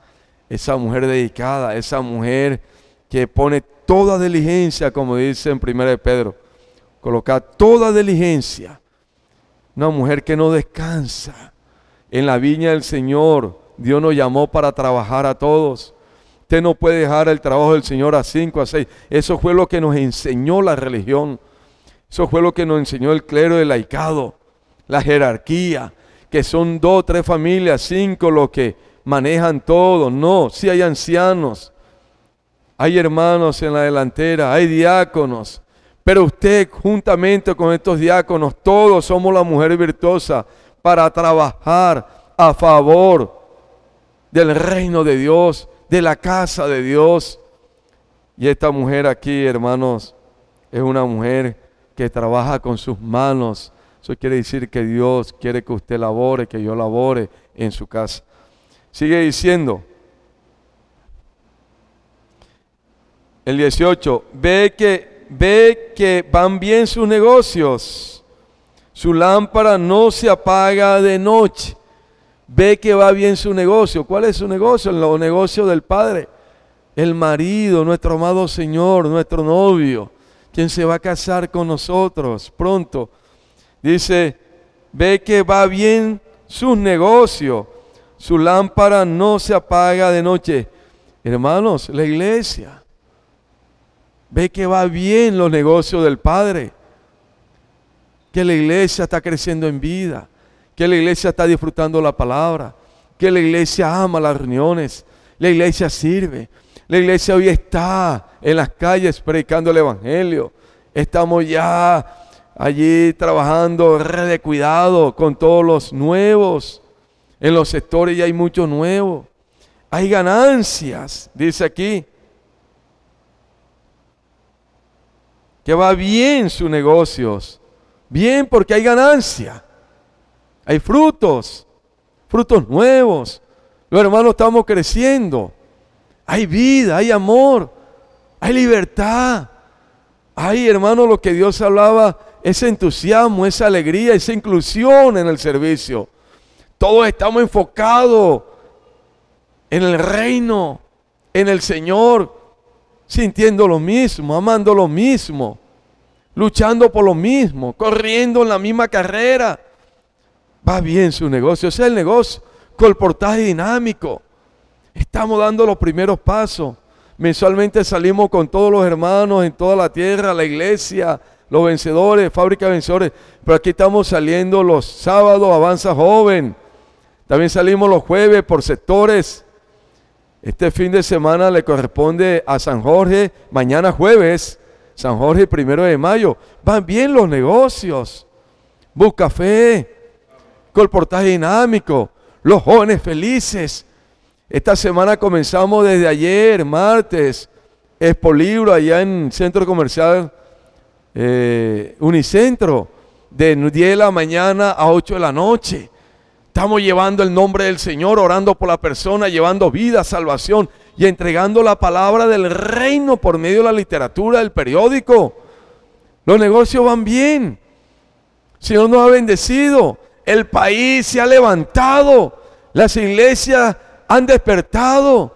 esa mujer dedicada, esa mujer que pone toda diligencia, como dice en 1 Pedro, coloca toda diligencia. Una mujer que no descansa. En la viña del Señor, Dios nos llamó para trabajar a todos. Usted no puede dejar el trabajo del Señor a cinco, a seis. Eso fue lo que nos enseñó la religión. Eso fue lo que nos enseñó el clero de laicado. La jerarquía, que son dos, tres familias, cinco los que manejan todo. No, si hay ancianos, hay hermanos en la delantera, hay diáconos. Pero usted, juntamente con estos diáconos, todos somos la mujer virtuosa para trabajar a favor del reino de Dios, de la casa de Dios. Y esta mujer aquí, hermanos, es una mujer que trabaja con sus manos. Eso quiere decir que Dios quiere que usted labore, que yo labore en su casa. Sigue diciendo. El 18, ve que ve que van bien sus negocios. Su lámpara no se apaga de noche ve que va bien su negocio. ¿Cuál es su negocio? Los negocio del Padre. El marido, nuestro amado Señor, nuestro novio, quien se va a casar con nosotros pronto. Dice, ve que va bien su negocio Su lámpara no se apaga de noche. Hermanos, la iglesia ve que va bien los negocios del Padre. Que la iglesia está creciendo en vida que la iglesia está disfrutando la palabra, que la iglesia ama las reuniones, la iglesia sirve, la iglesia hoy está en las calles predicando el Evangelio, estamos ya allí trabajando re de cuidado con todos los nuevos, en los sectores ya hay mucho nuevo, hay ganancias, dice aquí, que va bien sus negocios, bien porque hay ganancia hay frutos, frutos nuevos. Los hermanos estamos creciendo. Hay vida, hay amor, hay libertad. Hay, hermano, lo que Dios hablaba, ese entusiasmo, esa alegría, esa inclusión en el servicio. Todos estamos enfocados en el reino, en el Señor, sintiendo lo mismo, amando lo mismo, luchando por lo mismo, corriendo en la misma carrera va bien su negocio. ese el negocio con el portaje dinámico. Estamos dando los primeros pasos. Mensualmente salimos con todos los hermanos en toda la tierra, la iglesia, los vencedores, fábrica de vencedores. Pero aquí estamos saliendo los sábados, avanza joven. También salimos los jueves por sectores. Este fin de semana le corresponde a San Jorge, mañana jueves, San Jorge primero de mayo. Van bien los negocios. Busca fe con portaje dinámico, los jóvenes felices. Esta semana comenzamos desde ayer, martes, Expo Libro allá en Centro Comercial eh, Unicentro, de 10 de la mañana a 8 de la noche. Estamos llevando el nombre del Señor, orando por la persona, llevando vida, salvación y entregando la palabra del reino por medio de la literatura, del periódico. Los negocios van bien. El Señor nos ha bendecido. El país se ha levantado. Las iglesias han despertado.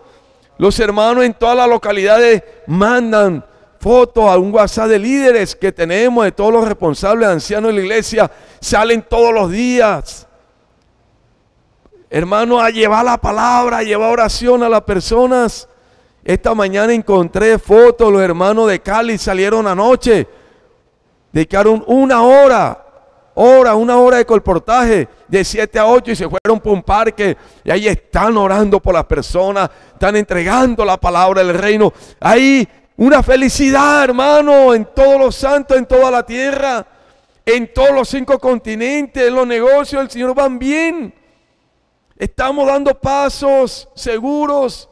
Los hermanos en todas las localidades mandan fotos a un WhatsApp de líderes que tenemos, de todos los responsables ancianos de la iglesia. Salen todos los días. Hermanos, a llevar la palabra, a llevar oración a las personas. Esta mañana encontré fotos, los hermanos de Cali salieron anoche. Dedicaron una hora hora, una hora de colportaje, de 7 a 8 y se fueron por un parque y ahí están orando por las personas, están entregando la palabra del reino. Hay una felicidad, hermano, en todos los santos, en toda la tierra, en todos los cinco continentes, los negocios del Señor van bien. Estamos dando pasos seguros.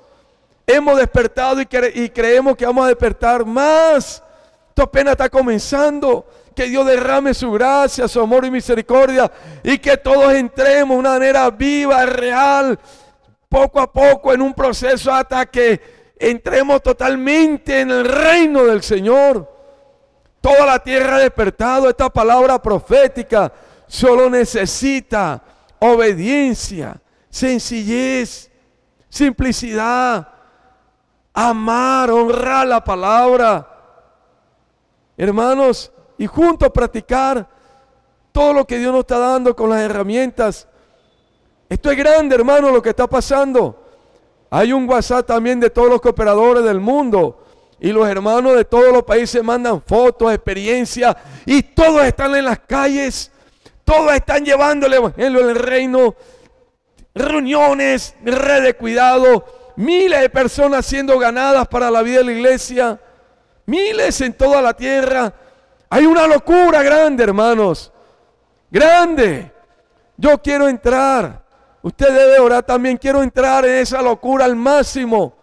Hemos despertado y, y creemos que vamos a despertar más. Esto apenas está comenzando que Dios derrame su gracia, su amor y misericordia y que todos entremos de una manera viva, real, poco a poco en un proceso hasta que entremos totalmente en el reino del Señor. Toda la tierra ha despertado esta palabra profética. Solo necesita obediencia, sencillez, simplicidad, amar, honrar la palabra. Hermanos, y juntos practicar todo lo que Dios nos está dando con las herramientas. Esto es grande, hermano, lo que está pasando. Hay un WhatsApp también de todos los cooperadores del mundo. Y los hermanos de todos los países mandan fotos, experiencias. Y todos están en las calles. Todos están llevando el evangelio en el reino. Reuniones, red de cuidado. Miles de personas siendo ganadas para la vida de la iglesia. Miles en toda la tierra hay una locura grande, hermanos. Grande. Yo quiero entrar. Usted debe orar también. Quiero entrar en esa locura al máximo.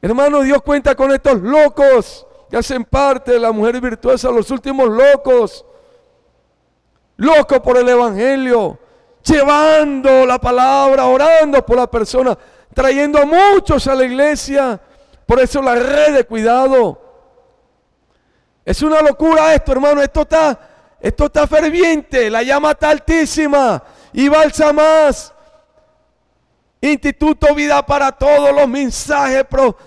Hermano, Dios cuenta con estos locos que hacen parte de la mujer virtuosa, los últimos locos. Locos por el Evangelio. Llevando la palabra, orando por la persona, trayendo a muchos a la iglesia. Por eso la red de cuidado es una locura esto, hermano. Esto está, esto está ferviente. La llama está altísima. Y más. Instituto Vida para todos los mensajes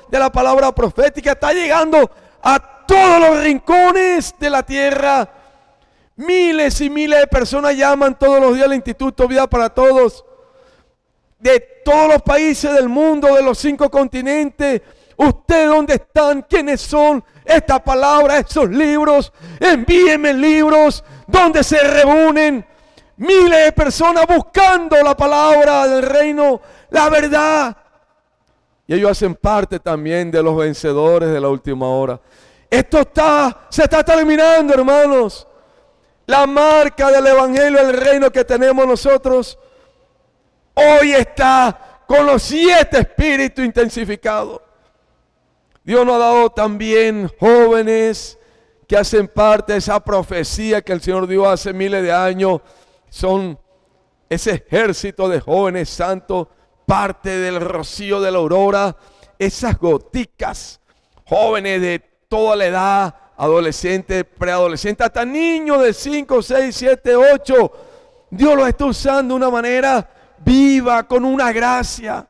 de la palabra profética. Está llegando a todos los rincones de la tierra. Miles y miles de personas llaman todos los días al Instituto Vida para Todos. De todos los países del mundo, de los cinco continentes ¿Usted dónde están? ¿Quiénes son? Esta palabra, estos libros. Envíenme libros donde se reúnen miles de personas buscando la palabra del reino, la verdad. Y ellos hacen parte también de los vencedores de la última hora. Esto está, se está terminando, hermanos. La marca del Evangelio del Reino que tenemos nosotros hoy está con los siete espíritus intensificados. Dios nos ha dado también jóvenes que hacen parte de esa profecía que el Señor dio hace miles de años. Son ese ejército de jóvenes santos, parte del rocío de la aurora, esas goticas, jóvenes de toda la edad, adolescentes, preadolescentes, hasta niños de 5, 6, 7, 8. Dios los está usando de una manera viva, con una gracia.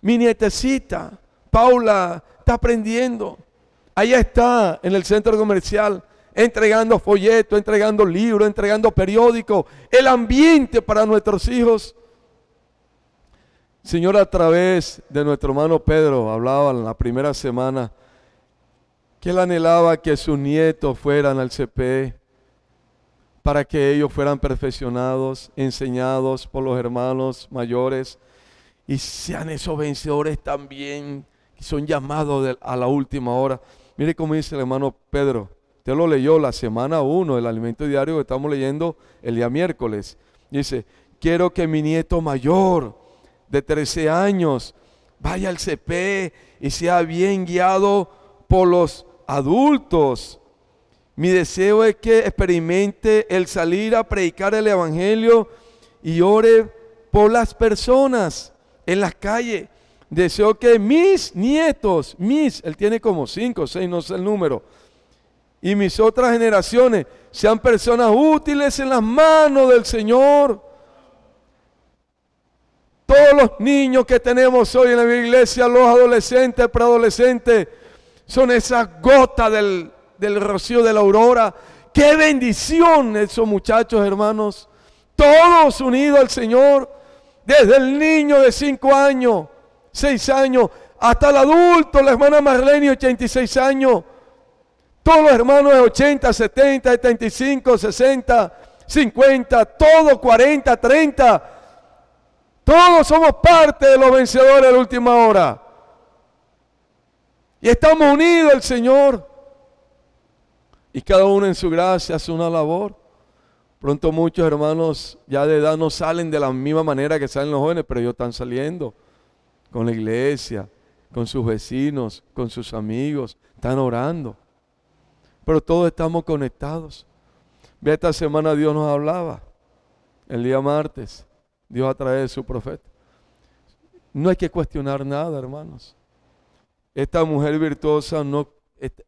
Mi nietecita, Paula, está aprendiendo. Allá está en el centro comercial, entregando folletos, entregando libros, entregando periódicos, el ambiente para nuestros hijos. Señor, a través de nuestro hermano Pedro, hablaba en la primera semana que él anhelaba que sus nietos fueran al CP e, para que ellos fueran perfeccionados, enseñados por los hermanos mayores y sean esos vencedores también son llamados a la última hora. Mire cómo dice el hermano Pedro. Usted lo leyó la semana 1, el alimento diario que estamos leyendo el día miércoles. Dice, quiero que mi nieto mayor de 13 años vaya al CP y sea bien guiado por los adultos. Mi deseo es que experimente el salir a predicar el Evangelio y ore por las personas en las calles Deseo que mis nietos, mis, él tiene como cinco o seis, no sé el número, y mis otras generaciones sean personas útiles en las manos del Señor. Todos los niños que tenemos hoy en la iglesia, los adolescentes, preadolescentes, son esas gotas del, del rocío de la aurora. ¡Qué bendición esos muchachos, hermanos! Todos unidos al Señor, desde el niño de cinco años 86 años, hasta el adulto, la hermana Marlene, 86 años. Todos los hermanos de 80, 70, 75, 60, 50, todos 40, 30. Todos somos parte de los vencedores de la última hora. Y estamos unidos el Señor. Y cada uno en su gracia hace una labor. Pronto muchos hermanos ya de edad no salen de la misma manera que salen los jóvenes, pero ellos están saliendo con la iglesia, con sus vecinos, con sus amigos, están orando. Pero todos estamos conectados. Ve esta semana Dios nos hablaba. El día martes, Dios a través su profeta. No hay que cuestionar nada, hermanos. Esta mujer virtuosa no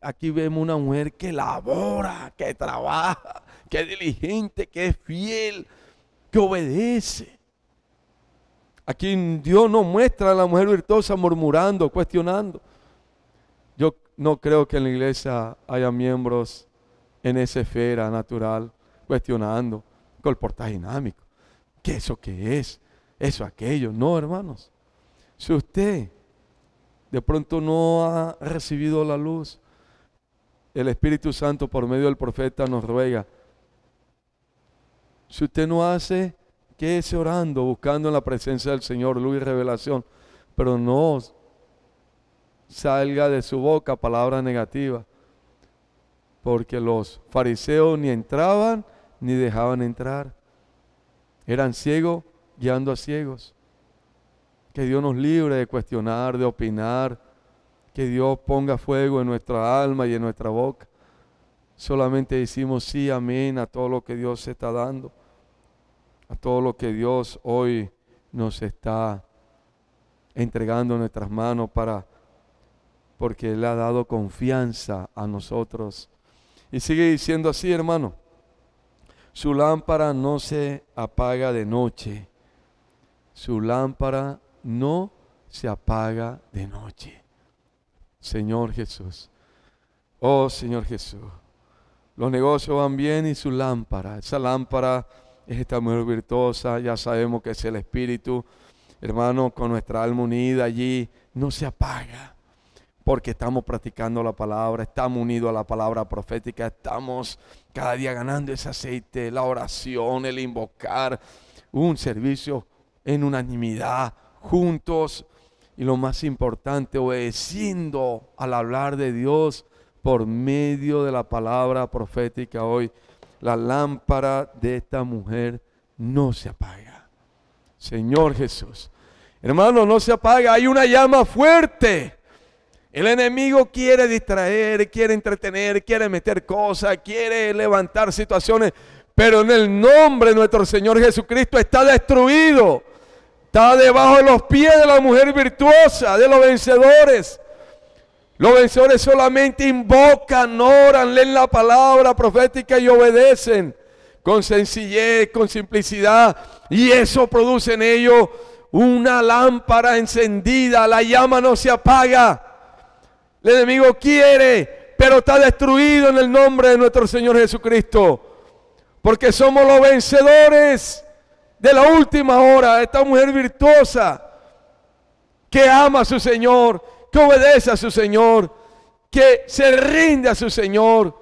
aquí vemos una mujer que labora, que trabaja, que es diligente, que es fiel, que obedece. Aquí Dios nos muestra a la mujer virtuosa murmurando, cuestionando. Yo no creo que en la iglesia haya miembros en esa esfera natural cuestionando con el portaje dinámico. ¿Qué eso qué es? Eso aquello. No, hermanos. Si usted de pronto no ha recibido la luz, el Espíritu Santo por medio del profeta nos ruega. Si usted no hace quédese orando, buscando en la presencia del Señor luz y revelación, pero no salga de su boca palabra negativa, porque los fariseos ni entraban ni dejaban entrar. Eran ciegos guiando a ciegos. Que Dios nos libre de cuestionar, de opinar, que Dios ponga fuego en nuestra alma y en nuestra boca. Solamente decimos sí, amén a todo lo que Dios está dando a todo lo que Dios hoy nos está entregando en nuestras manos para porque Él ha dado confianza a nosotros. Y sigue diciendo así, hermano, su lámpara no se apaga de noche, su lámpara no se apaga de noche. Señor Jesús, oh Señor Jesús, los negocios van bien y su lámpara, esa lámpara es esta mujer virtuosa, ya sabemos que es el Espíritu. Hermano, con nuestra alma unida allí, no se apaga, porque estamos practicando la palabra, estamos unidos a la palabra profética, estamos cada día ganando ese aceite, la oración, el invocar, un servicio en unanimidad, juntos, y lo más importante, obedeciendo al hablar de Dios por medio de la palabra profética hoy la lámpara de esta mujer no se apaga. Señor Jesús. Hermano, no se apaga, hay una llama fuerte. El enemigo quiere distraer, quiere entretener, quiere meter cosas, quiere levantar situaciones, pero en el nombre de nuestro Señor Jesucristo está destruido. Está debajo de los pies de la mujer virtuosa, de los vencedores. Los vencedores solamente invocan, oran, leen la palabra profética y obedecen con sencillez, con simplicidad. Y eso produce en ellos una lámpara encendida. La llama no se apaga. El enemigo quiere, pero está destruido en el nombre de nuestro Señor Jesucristo. Porque somos los vencedores de la última hora. Esta mujer virtuosa que ama a su Señor que obedece a su Señor, que se rinde a su Señor,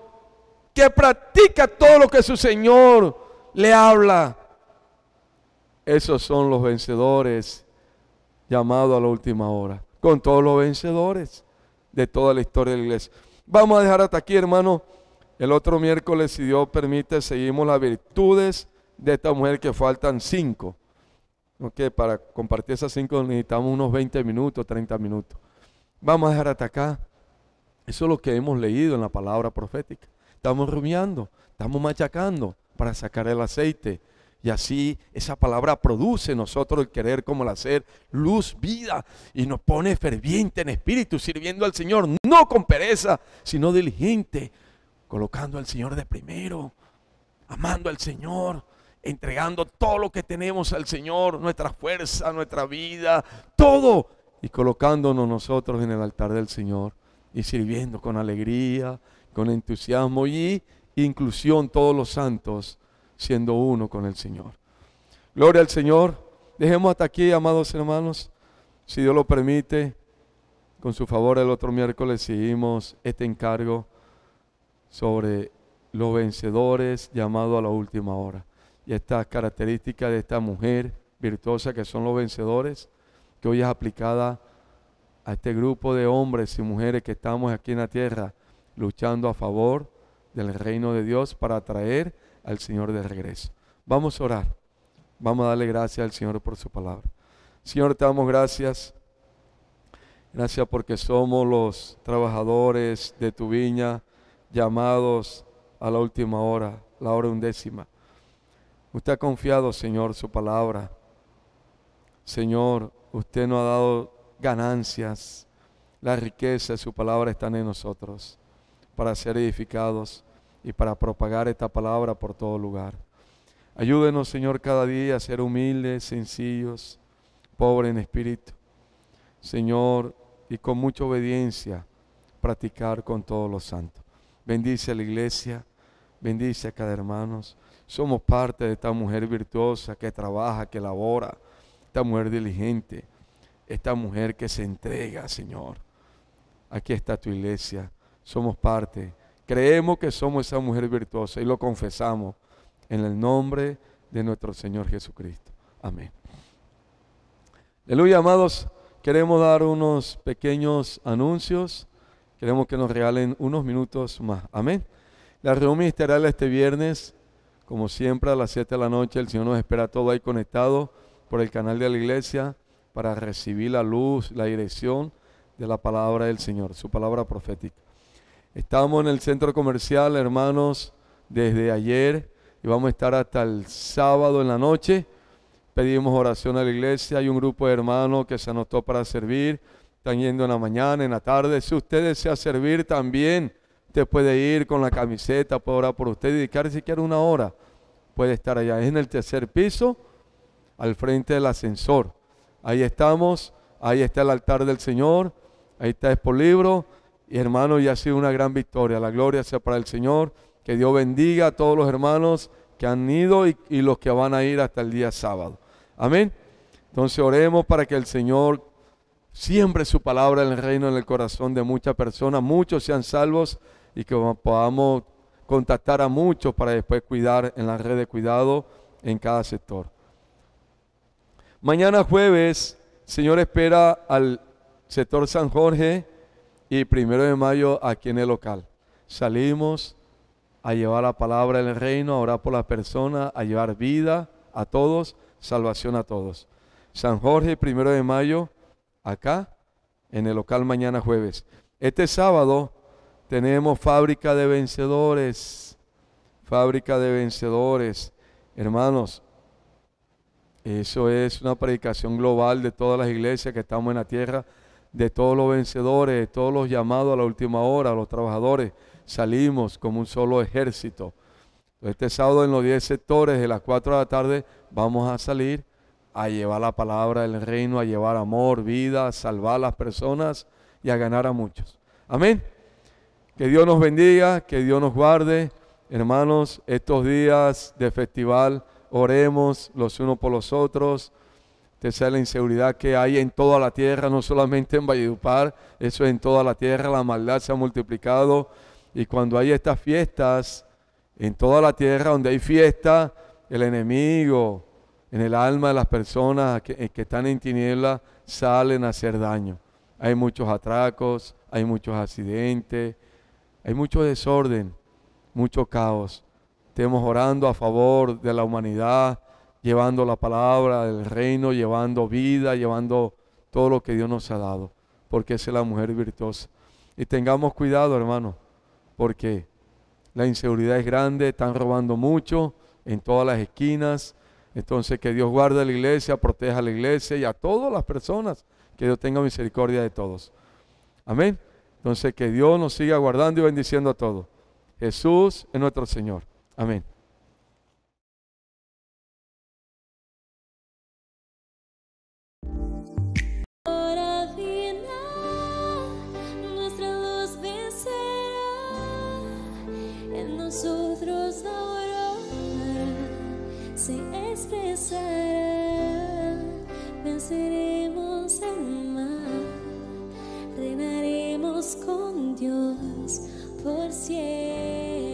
que practica todo lo que su Señor le habla. Esos son los vencedores llamados a la última hora, con todos los vencedores de toda la historia de la iglesia. Vamos a dejar hasta aquí, hermano. El otro miércoles, si Dios permite, seguimos las virtudes de esta mujer que faltan cinco. Ok, para compartir esas cinco necesitamos unos 20 minutos, 30 minutos. Vamos a dejar hasta acá. Eso es lo que hemos leído en la palabra profética. Estamos rumiando, estamos machacando para sacar el aceite. Y así esa palabra produce en nosotros el querer como el hacer, luz, vida, y nos pone ferviente en espíritu, sirviendo al Señor, no con pereza, sino diligente, colocando al Señor de primero, amando al Señor, entregando todo lo que tenemos al Señor, nuestra fuerza, nuestra vida, todo y colocándonos nosotros en el altar del Señor y sirviendo con alegría, con entusiasmo y inclusión todos los santos siendo uno con el Señor. Gloria al Señor. Dejemos hasta aquí, amados hermanos. Si Dios lo permite, con su favor el otro miércoles seguimos este encargo sobre los vencedores llamado a la última hora. Y esta característica de esta mujer virtuosa que son los vencedores que hoy es aplicada a este grupo de hombres y mujeres que estamos aquí en la tierra luchando a favor del reino de Dios para atraer al Señor de regreso. Vamos a orar. Vamos a darle gracias al Señor por su palabra. Señor, te damos gracias. Gracias porque somos los trabajadores de tu viña llamados a la última hora, la hora undécima. Usted ha confiado, Señor, su palabra. Señor, Usted nos ha dado ganancias. La riqueza de su palabra están en nosotros para ser edificados y para propagar esta palabra por todo lugar. Ayúdenos, Señor, cada día a ser humildes, sencillos, pobres en espíritu. Señor, y con mucha obediencia practicar con todos los santos. Bendice a la iglesia, bendice a cada hermano. Somos parte de esta mujer virtuosa que trabaja, que labora, esta mujer diligente, esta mujer que se entrega, Señor. Aquí está tu iglesia, somos parte. Creemos que somos esa mujer virtuosa y lo confesamos en el nombre de nuestro Señor Jesucristo. Amén. Aleluya, amados. Queremos dar unos pequeños anuncios. Queremos que nos regalen unos minutos más. Amén. La reunión ministerial este viernes, como siempre, a las 7 de la noche. El Señor nos espera todo ahí conectado por el canal de la iglesia para recibir la luz, la dirección de la palabra del Señor, su palabra profética. Estamos en el centro comercial, hermanos, desde ayer y vamos a estar hasta el sábado en la noche. Pedimos oración a la iglesia, hay un grupo de hermanos que se anotó para servir, están yendo en la mañana, en la tarde. Si usted desea servir también, te puede ir con la camiseta, puede orar por usted, dedicar siquiera una hora. Puede estar allá, es en el tercer piso al frente del ascensor. Ahí estamos, ahí está el altar del Señor, ahí está el libro. Y hermano, ya ha sido una gran victoria. La gloria sea para el Señor. Que Dios bendiga a todos los hermanos que han ido y, y los que van a ir hasta el día sábado. Amén. Entonces oremos para que el Señor siembre su palabra en el reino, en el corazón de muchas personas. Muchos sean salvos y que podamos contactar a muchos para después cuidar en la red de cuidado en cada sector. Mañana jueves, Señor espera al sector San Jorge y primero de mayo aquí en el local. Salimos a llevar la palabra del reino, a orar por las personas, a llevar vida a todos, salvación a todos. San Jorge, primero de mayo, acá en el local mañana jueves. Este sábado tenemos fábrica de vencedores, fábrica de vencedores. Hermanos, eso es una predicación global de todas las iglesias que estamos en la tierra, de todos los vencedores, de todos los llamados a la última hora, los trabajadores. Salimos como un solo ejército. Este sábado en los 10 sectores de las 4 de la tarde vamos a salir a llevar la palabra del reino, a llevar amor, vida, a salvar a las personas y a ganar a muchos. Amén. Que Dios nos bendiga, que Dios nos guarde. Hermanos, estos días de festival oremos los unos por los otros. esa es la inseguridad que hay en toda la tierra, no solamente en Valledupar, eso es en toda la tierra, la maldad se ha multiplicado. Y cuando hay estas fiestas, en toda la tierra donde hay fiesta, el enemigo en el alma de las personas que, eh, que están en tinieblas salen a hacer daño. Hay muchos atracos, hay muchos accidentes, hay mucho desorden, mucho caos estemos orando a favor de la humanidad, llevando la palabra del reino, llevando vida, llevando todo lo que Dios nos ha dado, porque es la mujer virtuosa. Y tengamos cuidado, hermano, porque la inseguridad es grande, están robando mucho en todas las esquinas. Entonces, que Dios guarde la iglesia, proteja a la iglesia y a todas las personas, que Dios tenga misericordia de todos. Amén. Entonces, que Dios nos siga guardando y bendiciendo a todos. Jesús es nuestro Señor. Amén. en nosotros ahora se expresará, venceremos al mar, reinaremos con Dios por siempre.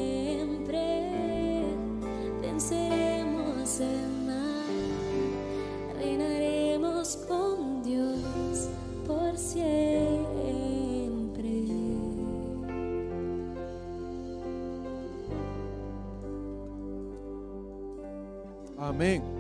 Amém.